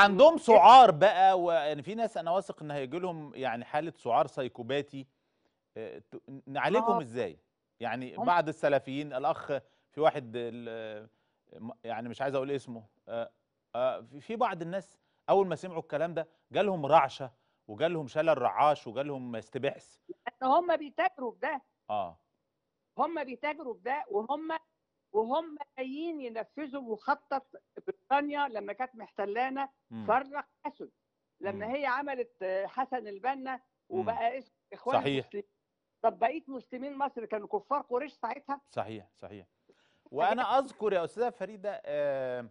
عندهم سعار بقى ويعني في ناس انا واثق ان هيجي لهم يعني حاله سعار سايكوباتي آه، نعالجهم آه. ازاي؟ يعني هم- بعض السلفيين الاخ في واحد يعني مش عايز اقول اسمه آه، آه، في بعض الناس اول ما سمعوا الكلام ده جالهم رعشه وجالهم شلل رعاش وجالهم استبعث هم بيتاجروا في ده اه هم بيتاجروا في ده وهم وهم جايين ينفذوا مخطط بريطانيا لما كانت محتلانا فرق اسد لما هي عملت حسن البنا وبقى اسم اخوان صحيح طب بقيه مسلمين مصر كانوا كفار قريش ساعتها صحيح صحيح وانا اذكر يا استاذه فريده آه،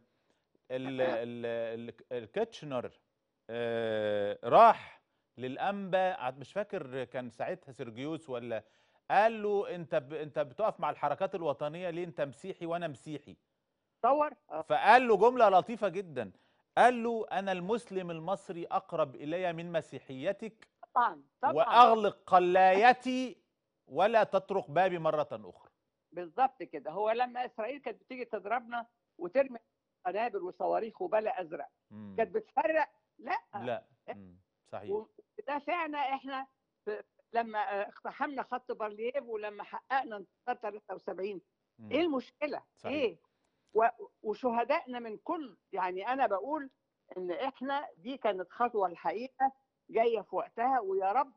الكيتشنر الكاتشنر آه، راح للانبا مش فاكر كان ساعتها سيرجيوس ولا قال له انت ب... انت بتقف مع الحركات الوطنيه ليه انت مسيحي وانا مسيحي تصور آه. فقال له جمله لطيفه جدا قال له انا المسلم المصري اقرب الي من مسيحيتك طبعا طبعا واغلق قلايتي ولا تطرق بابي مره اخرى بالظبط كده هو لما اسرائيل كانت بتيجي تضربنا وترمي قنابل وصواريخ وبلا ازرق كانت بتفرق لا لا صحيح ودافعنا احنا في لما آه، اقتحمنا خط بارليف ولما حققنا انتصار 73 مم. ايه المشكله؟ صحيح. ايه؟ وشهدائنا من كل يعني انا بقول ان احنا دي كانت خطوه الحقيقه جايه في وقتها ويا رب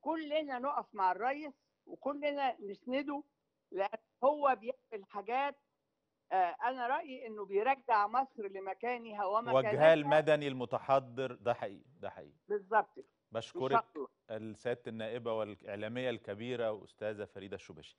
كلنا نقف مع الريس وكلنا نسنده لان هو بيعمل حاجات آه، انا رايي انه بيرجع مصر لمكانها ومكانها وجهها المدني المتحضر ده حقيقي ده حقيقي بالظبط بشكرك السياده النائبه والاعلاميه الكبيره استاذه فريده الشبشي